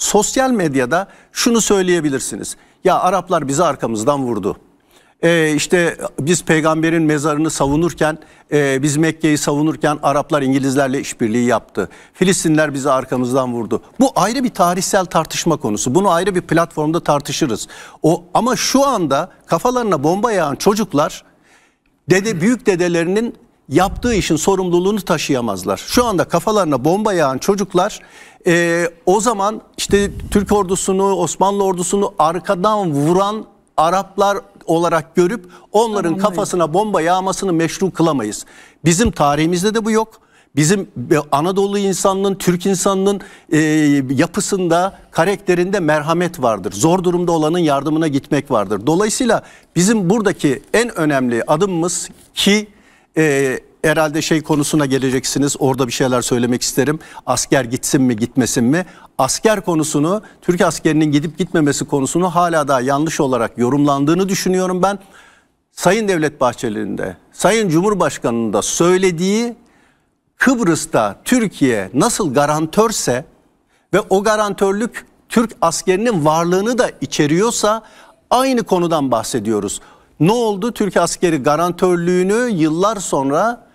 sosyal medyada şunu söyleyebilirsiniz. Ya Araplar bizi arkamızdan vurdu. Ee, işte biz peygamberin mezarını savunurken, e, biz Mekke'yi savunurken Araplar İngilizlerle işbirliği yaptı. Filistinler bizi arkamızdan vurdu. Bu ayrı bir tarihsel tartışma konusu. Bunu ayrı bir platformda tartışırız. O ama şu anda kafalarına bomba yağan çocuklar dede büyük dedelerinin yaptığı işin sorumluluğunu taşıyamazlar. Şu anda kafalarına bomba yağan çocuklar e, o zaman işte Türk ordusunu, Osmanlı ordusunu arkadan vuran Araplar olarak görüp onların tamam, kafasına bomba yağmasını meşru kılamayız. Bizim tarihimizde de bu yok. Bizim e, Anadolu insanının, Türk insanının e, yapısında, karakterinde merhamet vardır. Zor durumda olanın yardımına gitmek vardır. Dolayısıyla bizim buradaki en önemli adımımız ki e, herhalde şey konusuna geleceksiniz. Orada bir şeyler söylemek isterim. Asker gitsin mi gitmesin mi? Asker konusunu, Türk askerinin gidip gitmemesi konusunu hala daha yanlış olarak yorumlandığını düşünüyorum ben. Sayın Devlet Bahçeli'nde, Sayın Cumhurbaşkanı'nın da söylediği Kıbrıs'ta Türkiye nasıl garantörse ve o garantörlük Türk askerinin varlığını da içeriyorsa aynı konudan bahsediyoruz. Ne oldu? Türk askeri garantörlüğünü yıllar sonra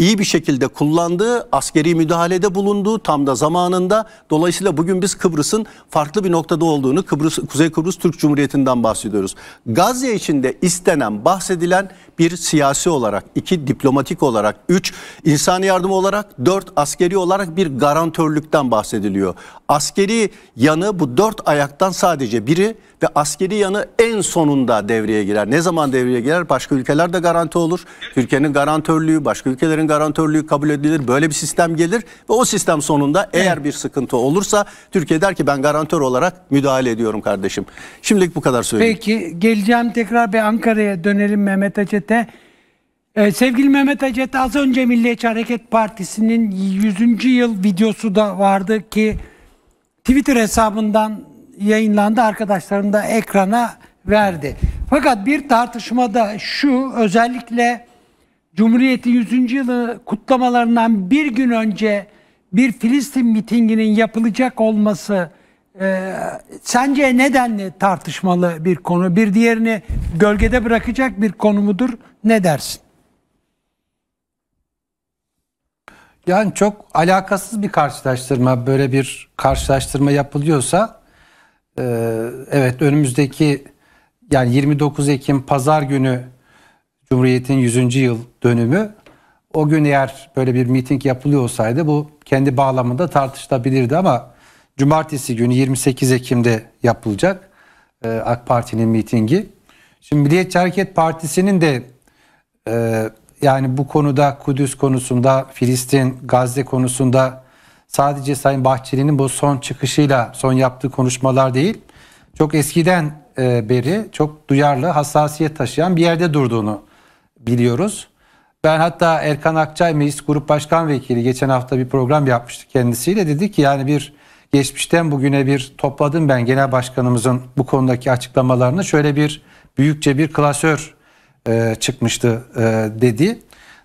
iyi bir şekilde kullandı, askeri müdahalede bulundu tam da zamanında. Dolayısıyla bugün biz Kıbrıs'ın farklı bir noktada olduğunu Kıbrıs, Kuzey Kıbrıs Türk Cumhuriyeti'nden bahsediyoruz. Gazze içinde istenen, bahsedilen bir siyasi olarak, iki diplomatik olarak, üç insan yardımı olarak, dört askeri olarak bir garantörlükten bahsediliyor. Askeri yanı bu dört ayaktan sadece biri ve askeri yanı en sonunda devreye girer. Ne zaman devreye girer? Başka ülkeler de garanti olur. Türkiye'nin garantörlüğü, başka ülkelerin garantörlüğü kabul edilir. Böyle bir sistem gelir ve o sistem sonunda eğer bir sıkıntı olursa Türkiye der ki ben garantör olarak müdahale ediyorum kardeşim. Şimdilik bu kadar söyleyeyim. Peki geleceğim tekrar bir Ankara'ya dönelim Mehmet Acet'e. Ee, sevgili Mehmet Acet az önce Milliyetçi Hareket Partisi'nin 100. yıl videosu da vardı ki Twitter hesabından yayınlandı. Arkadaşlarım da ekrana verdi. Fakat bir tartışmada şu özellikle Cumhuriyeti 100. yılı kutlamalarından bir gün önce bir Filistin mitinginin yapılacak olması e, sence nedenli tartışmalı bir konu? Bir diğerini gölgede bırakacak bir konu mudur? Ne dersin? Yani çok alakasız bir karşılaştırma. Böyle bir karşılaştırma yapılıyorsa e, evet önümüzdeki yani 29 Ekim pazar günü Cumhuriyet'in 100. yıl dönümü. O gün eğer böyle bir miting yapılıyorsaydı bu kendi bağlamında tartışılabilirdi ama cumartesi günü 28 Ekim'de yapılacak e, AK Parti'nin mitingi. Şimdi Milliyetçi Hareket Partisi'nin de e, yani bu konuda Kudüs konusunda, Filistin, Gazze konusunda sadece Sayın Bahçeli'nin bu son çıkışıyla, son yaptığı konuşmalar değil, çok eskiden e, beri çok duyarlı, hassasiyet taşıyan bir yerde durduğunu biliyoruz. Ben hatta Erkan Akçay Meclis Grup Başkan Vekili geçen hafta bir program yapmıştık kendisiyle. Dedi ki yani bir geçmişten bugüne bir topladım ben genel başkanımızın bu konudaki açıklamalarını. Şöyle bir büyükçe bir klasör e, çıkmıştı e, dedi.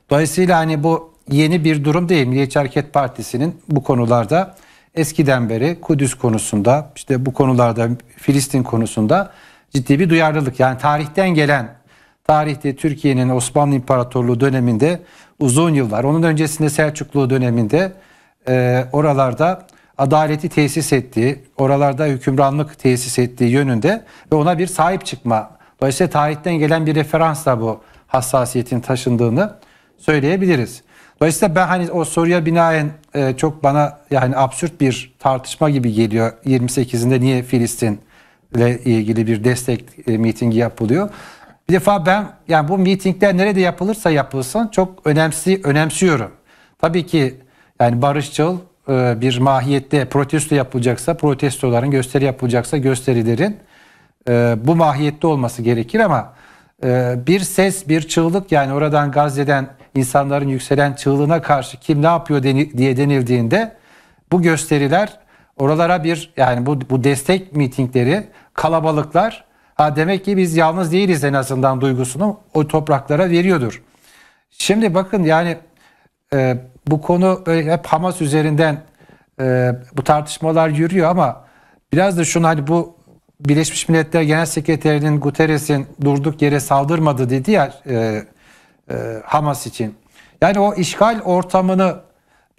Dolayısıyla hani bu yeni bir durum değil. Milliyetçi Hareket Partisi'nin bu konularda eskiden beri Kudüs konusunda işte bu konularda Filistin konusunda ciddi bir duyarlılık yani tarihten gelen tarihte Türkiye'nin Osmanlı İmparatorluğu döneminde uzun yıllar, onun öncesinde Selçuklu döneminde e, oralarda adaleti tesis ettiği, oralarda hükümranlık tesis ettiği yönünde ve ona bir sahip çıkma. Dolayısıyla tarihten gelen bir referansla bu hassasiyetin taşındığını söyleyebiliriz. Dolayısıyla ben hani o soruya binaen e, çok bana yani absürt bir tartışma gibi geliyor. 28'inde niye Filistin ile ilgili bir destek e, mitingi yapılıyor? Bir defa ben yani bu mitingler nerede yapılırsa yapılsın çok önemsi önemsiyorum. Tabii ki yani barışçıl e, bir mahiyette protesto yapılacaksa protestoların gösteri yapılacaksa gösterilerin e, bu mahiyette olması gerekir ama e, bir ses bir çığlık yani oradan Gazze'den insanların yükselen çığlığına karşı kim ne yapıyor diye denildiğinde bu gösteriler oralara bir yani bu, bu destek mitingleri kalabalıklar Ha demek ki biz yalnız değiliz en azından duygusunu o topraklara veriyordur. Şimdi bakın yani e, bu konu böyle hep Hamas üzerinden e, bu tartışmalar yürüyor ama biraz da şunu hani bu Birleşmiş Milletler Genel Sekreterinin Guterres'in durduk yere saldırmadı dedi ya e, e, Hamas için. Yani o işgal ortamını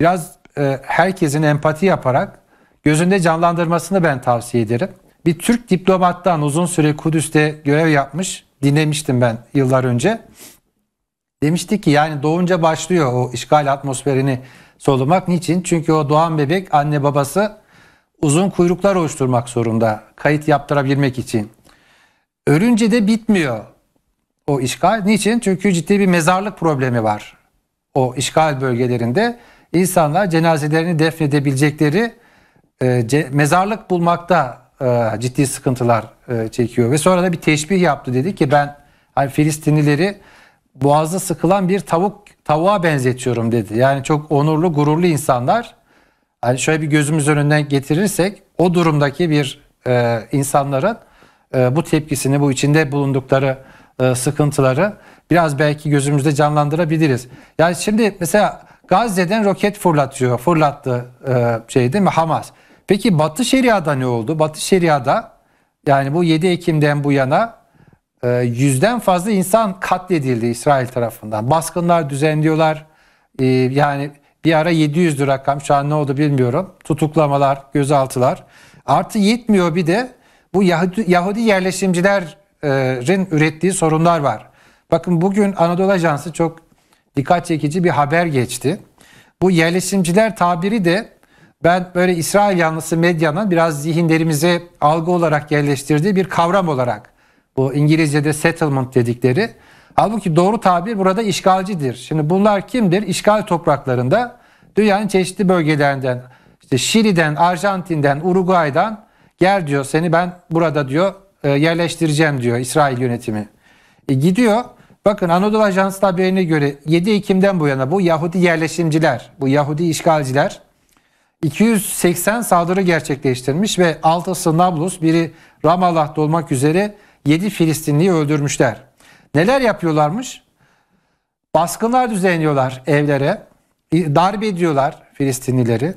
biraz e, herkesin empati yaparak gözünde canlandırmasını ben tavsiye ederim bir Türk diplomattan uzun süre Kudüs'te görev yapmış. Dinlemiştim ben yıllar önce. Demişti ki yani doğunca başlıyor o işgal atmosferini solumak. Niçin? Çünkü o doğan bebek anne babası uzun kuyruklar oluşturmak zorunda kayıt yaptırabilmek için. Ölünce de bitmiyor o işgal. Niçin? Çünkü ciddi bir mezarlık problemi var. O işgal bölgelerinde insanlar cenazelerini defnedebilecekleri e, mezarlık bulmakta e, ciddi sıkıntılar e, çekiyor. Ve sonra da bir teşbih yaptı dedi ki ben hani Filistinlileri boğazda sıkılan bir tavuk tavuğa benzetiyorum dedi. Yani çok onurlu, gururlu insanlar. Hani şöyle bir gözümüz önünden getirirsek o durumdaki bir e, insanların e, bu tepkisini, bu içinde bulundukları e, sıkıntıları biraz belki gözümüzde canlandırabiliriz. Yani şimdi mesela Gazze'den roket fırlatıyor, fırlattı e, şey değil mi Hamas. Peki Batı Şeria'da ne oldu? Batı Şeria'da yani bu 7 Ekim'den bu yana e, yüzden fazla insan katledildi İsrail tarafından. Baskınlar düzenliyorlar. E, yani bir ara 700'lü rakam şu an ne oldu bilmiyorum. Tutuklamalar, gözaltılar. Artı yetmiyor bir de bu Yahudi, Yahudi yerleşimcilerin ürettiği sorunlar var. Bakın bugün Anadolu Ajansı çok dikkat çekici bir haber geçti. Bu yerleşimciler tabiri de ben böyle İsrail yanlısı medyanın biraz zihinlerimize algı olarak yerleştirdiği bir kavram olarak bu İngilizce'de settlement dedikleri. Halbuki doğru tabir burada işgalcidir. Şimdi bunlar kimdir? İşgal topraklarında dünyanın çeşitli bölgelerinden işte Şili'den, Arjantin'den, Uruguay'dan gel diyor seni ben burada diyor e, yerleştireceğim diyor İsrail yönetimi. E gidiyor Bakın Anadolu Ajansı haberine göre 7 Ekim'den bu yana bu Yahudi yerleşimciler, bu Yahudi işgalciler 280 saldırı gerçekleştirmiş ve 6'sı Nablus, biri Ramallah'ta olmak üzere 7 Filistinliyi öldürmüşler. Neler yapıyorlarmış? Baskınlar düzenliyorlar evlere, darbe ediyorlar Filistinlileri.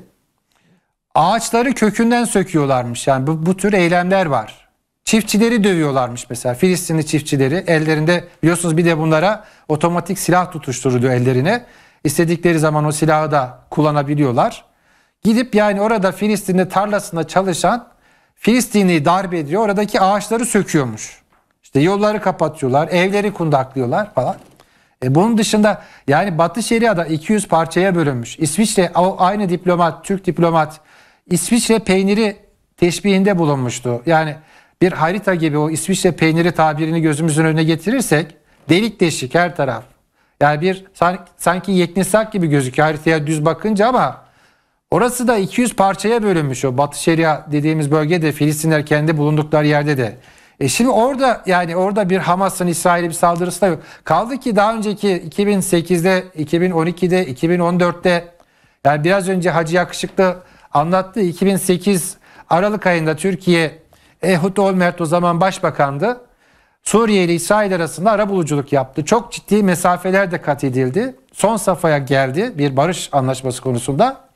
Ağaçları kökünden söküyorlarmış. Yani bu, bu tür eylemler var. Çiftçileri dövüyorlarmış mesela. Filistinli çiftçileri ellerinde biliyorsunuz bir de bunlara otomatik silah tutuşturuluyor ellerine. İstedikleri zaman o silahı da kullanabiliyorlar. Gidip yani orada Filistinli tarlasında çalışan Filistin'i darbe ediyor. Oradaki ağaçları söküyormuş. İşte yolları kapatıyorlar, evleri kundaklıyorlar falan. E bunun dışında yani Batı Şeria'da 200 parçaya bölünmüş. İsviçre aynı diplomat, Türk diplomat İsviçre peyniri teşbihinde bulunmuştu. Yani bir harita gibi o İsviçre peyniri tabirini gözümüzün önüne getirirsek delik deşik her taraf. Yani bir sanki, sanki yeknesak gibi gözüküyor haritaya düz bakınca ama Orası da 200 parçaya bölünmüş o Batı Şeria dediğimiz bölgede Filistinler kendi bulundukları yerde de. E şimdi orada yani orada bir Hamas'ın İsrail'e bir saldırısı da yok. Kaldı ki daha önceki 2008'de, 2012'de, 2014'te yani biraz önce Hacı Yakışıklı anlattı. 2008 Aralık ayında Türkiye Ehud Olmert o zaman başbakandı. Suriye ile İsrail arasında ara buluculuk yaptı. Çok ciddi mesafeler de kat edildi. Son safhaya geldi bir barış anlaşması konusunda.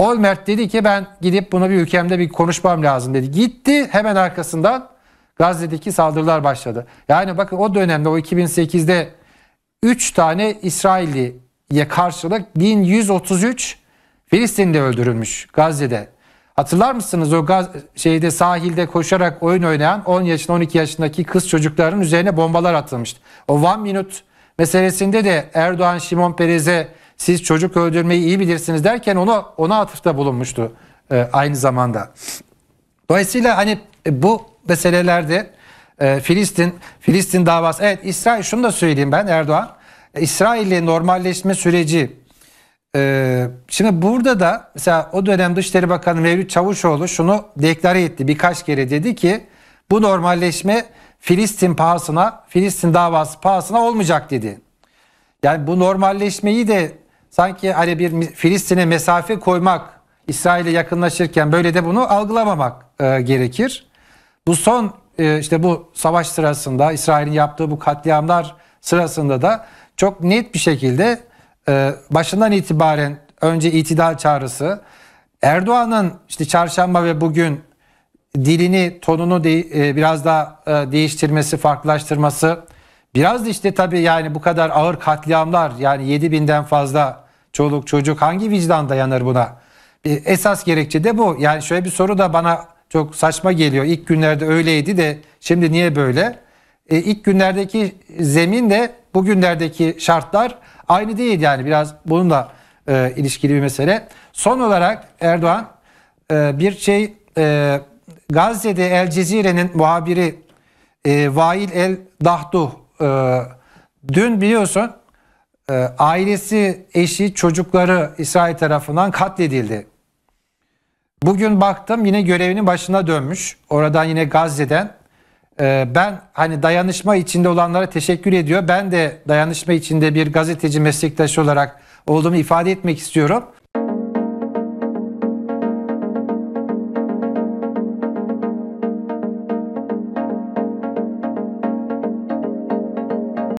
Olmert dedi ki ben gidip buna bir ülkemde bir konuşmam lazım dedi. Gitti hemen arkasından Gazze'deki saldırılar başladı. Yani bakın o dönemde o 2008'de 3 tane İsrailli'ye karşılık 1133 Filistin'de öldürülmüş Gazze'de. Hatırlar mısınız o gaz, şeyde sahilde koşarak oyun oynayan 10 yaşında 12 yaşındaki kız çocukların üzerine bombalar atılmıştı. O one minute meselesinde de Erdoğan Şimon Perez'e siz çocuk öldürmeyi iyi bilirsiniz derken onu ona atıfta bulunmuştu e, aynı zamanda. Dolayısıyla hani e, bu meselelerde e, Filistin Filistin davası evet İsrail şunu da söyleyeyim ben Erdoğan e, İsrail'le normalleşme süreci e, şimdi burada da mesela o dönem Dışişleri Bakanı Mevlüt Çavuşoğlu şunu deklare etti birkaç kere dedi ki bu normalleşme Filistin pahasına Filistin davası pahasına olmayacak dedi. Yani bu normalleşmeyi de sanki hani bir Filistin'e mesafe koymak, İsrail'e yakınlaşırken böyle de bunu algılamamak e, gerekir. Bu son e, işte bu savaş sırasında İsrail'in yaptığı bu katliamlar sırasında da çok net bir şekilde e, başından itibaren önce itidal çağrısı, Erdoğan'ın işte çarşamba ve bugün dilini, tonunu de, e, biraz daha e, değiştirmesi, farklılaştırması, biraz da işte tabii yani bu kadar ağır katliamlar yani 7000'den fazla çoluk çocuk hangi vicdan dayanır buna? E, esas gerekçe de bu. Yani şöyle bir soru da bana çok saçma geliyor. İlk günlerde öyleydi de şimdi niye böyle? E, ilk günlerdeki zeminle bugünlerdeki şartlar aynı değil yani biraz bununla e, ilişkili bir mesele. Son olarak Erdoğan e, bir şey e, Gazze'de El Cezire'nin muhabiri e, Vail El Dahdu e, dün biliyorsun e, ailesi, eşi, çocukları İsrail tarafından katledildi. Bugün baktım yine görevinin başına dönmüş. Oradan yine Gazze'den. E, ben hani dayanışma içinde olanlara teşekkür ediyor. Ben de dayanışma içinde bir gazeteci meslektaşı olarak olduğumu ifade etmek istiyorum.